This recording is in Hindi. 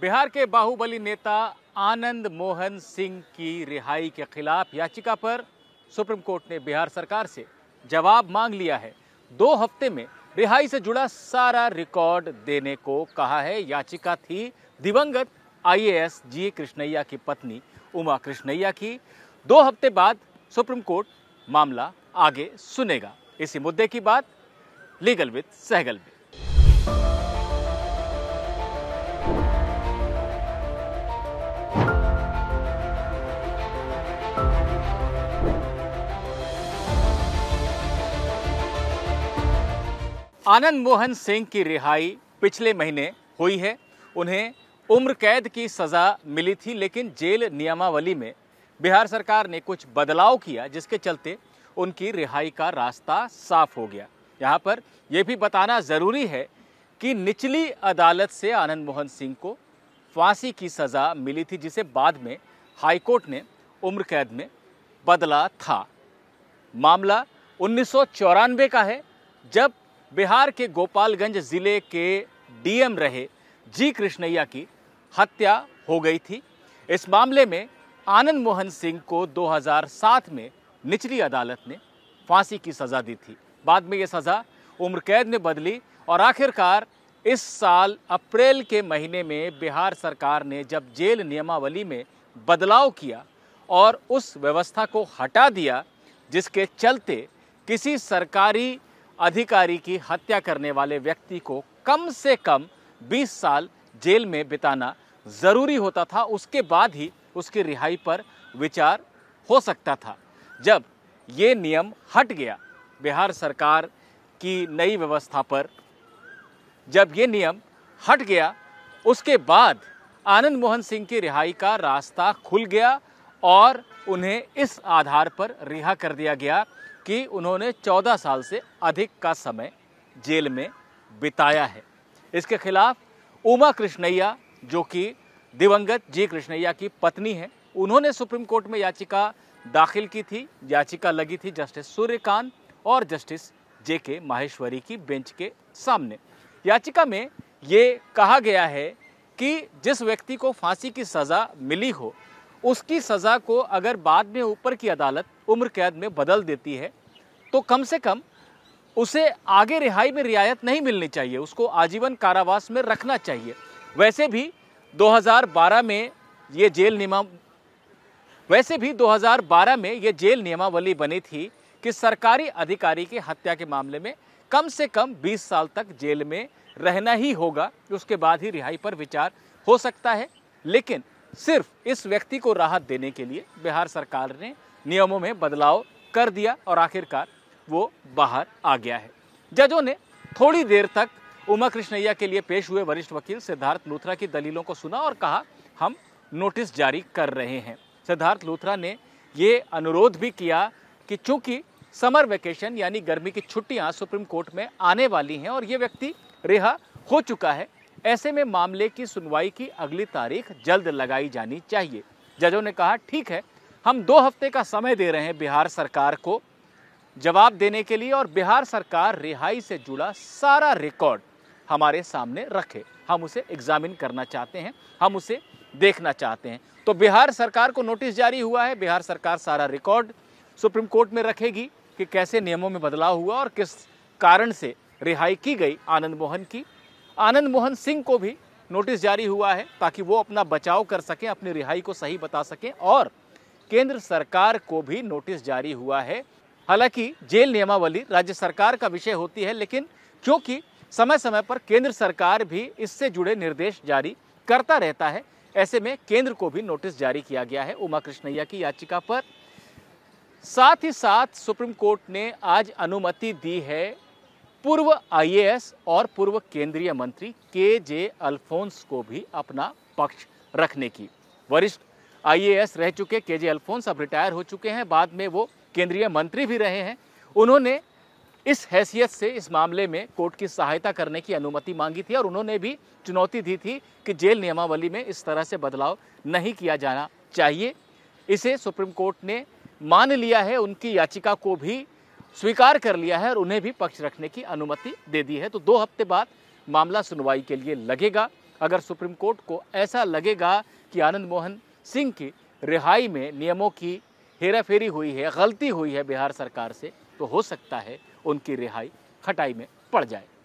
बिहार के बाहुबली नेता आनंद मोहन सिंह की रिहाई के खिलाफ याचिका पर सुप्रीम कोर्ट ने बिहार सरकार से जवाब मांग लिया है दो हफ्ते में रिहाई से जुड़ा सारा रिकॉर्ड देने को कहा है याचिका थी दिवंगत आईएएस जी कृष्णैया की पत्नी उमा कृष्णैया की दो हफ्ते बाद सुप्रीम कोर्ट मामला आगे सुनेगा इसी मुद्दे की बात लीगल विद सहगल में आनंद मोहन सिंह की रिहाई पिछले महीने हुई है उन्हें उम्र कैद की सज़ा मिली थी लेकिन जेल नियमावली में बिहार सरकार ने कुछ बदलाव किया जिसके चलते उनकी रिहाई का रास्ता साफ हो गया यहाँ पर यह भी बताना ज़रूरी है कि निचली अदालत से आनंद मोहन सिंह को फांसी की सज़ा मिली थी जिसे बाद में हाईकोर्ट ने उम्र कैद में बदला था मामला उन्नीस का है जब बिहार के गोपालगंज ज़िले के डीएम रहे जी कृष्णैया की हत्या हो गई थी इस मामले में आनंद मोहन सिंह को 2007 में निचली अदालत ने फांसी की सज़ा दी थी बाद में ये सज़ा उम्र कैद में बदली और आखिरकार इस साल अप्रैल के महीने में बिहार सरकार ने जब जेल नियमावली में बदलाव किया और उस व्यवस्था को हटा दिया जिसके चलते किसी सरकारी अधिकारी की हत्या करने वाले व्यक्ति को कम से कम 20 साल जेल में बिताना ज़रूरी होता था उसके बाद ही उसकी रिहाई पर विचार हो सकता था जब ये नियम हट गया बिहार सरकार की नई व्यवस्था पर जब ये नियम हट गया उसके बाद आनंद मोहन सिंह की रिहाई का रास्ता खुल गया और उन्हें इस आधार पर रिहा कर दिया गया कि उन्होंने 14 साल से अधिक का समय जेल में बिताया है इसके खिलाफ उमा कृष्णैया जो कि दिवंगत जी कृष्णैया की पत्नी है उन्होंने सुप्रीम कोर्ट में याचिका दाखिल की थी याचिका लगी थी जस्टिस सूर्यकांत और जस्टिस जे के माहेश्वरी की बेंच के सामने याचिका में ये कहा गया है कि जिस व्यक्ति को फांसी की सज़ा मिली हो उसकी सज़ा को अगर बाद में ऊपर की अदालत उम्र कैद में बदल देती है तो कम से कम उसे आगे रिहाई में रियायत नहीं मिलनी चाहिए उसको आजीवन कारावास में रखना चाहिए वैसे भी 2012 में ये जेल नियमा वैसे भी 2012 में ये जेल नियमावली बनी थी कि सरकारी अधिकारी की हत्या के मामले में कम से कम 20 साल तक जेल में रहना ही होगा उसके बाद ही रिहाई पर विचार हो सकता है लेकिन सिर्फ इस व्यक्ति को राहत देने के लिए बिहार सरकार ने नियमों में बदलाव कर दिया और आखिरकार वो बाहर आ गया है जजों ने थोड़ी देर तक उमा कृष्णैया के लिए पेश हुए वरिष्ठ वकील सिद्धार्थ लूथरा की दलीलों को सुना और कहा हम नोटिस जारी कर रहे हैं सिद्धार्थ लूथरा ने ये अनुरोध भी किया कि चूंकि समर वेकेशन यानी गर्मी की छुट्टियां सुप्रीम कोर्ट में आने वाली हैं और ये व्यक्ति रिहा हो चुका है ऐसे में मामले की सुनवाई की अगली तारीख जल्द लगाई जानी चाहिए जजों ने कहा ठीक है हम दो हफ्ते का समय दे रहे हैं बिहार सरकार को जवाब देने के लिए और बिहार सरकार रिहाई से जुड़ा सारा रिकॉर्ड हमारे सामने रखे हम उसे एग्जामिन करना चाहते हैं हम उसे देखना चाहते हैं तो बिहार सरकार को नोटिस जारी हुआ है बिहार सरकार सारा रिकॉर्ड सुप्रीम कोर्ट में रखेगी कि कैसे नियमों में बदलाव हुआ और किस कारण से रिहाई की गई आनंद मोहन की आनंद मोहन सिंह को भी नोटिस जारी हुआ है ताकि वो अपना बचाव कर सकें अपनी रिहाई को सही बता सकें और केंद्र सरकार को भी नोटिस जारी हुआ है हालांकि जेल नियमावली राज्य सरकार का विषय होती है लेकिन क्योंकि समय समय पर केंद्र सरकार भी इससे जुड़े निर्देश जारी करता रहता है ऐसे में केंद्र को भी नोटिस जारी किया गया है उमा कृष्णैया की याचिका पर साथ ही साथ सुप्रीम कोर्ट ने आज अनुमति दी है पूर्व आईएएस और पूर्व केंद्रीय मंत्री के जे अल्फोंस को भी अपना पक्ष रखने की वरिष्ठ आईएएस रह चुके के जे अल्फोंस अब रिटायर हो चुके हैं बाद में वो केंद्रीय मंत्री भी रहे हैं उन्होंने इस हैसियत से इस मामले में कोर्ट की सहायता करने की अनुमति मांगी थी और उन्होंने भी चुनौती दी थी कि जेल नियमावली में इस तरह से बदलाव नहीं किया जाना चाहिए इसे सुप्रीम कोर्ट ने मान लिया है उनकी याचिका को भी स्वीकार कर लिया है और उन्हें भी पक्ष रखने की अनुमति दे दी है तो दो हफ्ते बाद मामला सुनवाई के लिए लगेगा अगर सुप्रीम कोर्ट को ऐसा लगेगा कि आनंद मोहन सिंह की रिहाई में नियमों की हेराफेरी हुई है गलती हुई है बिहार सरकार से तो हो सकता है उनकी रिहाई खटाई में पड़ जाए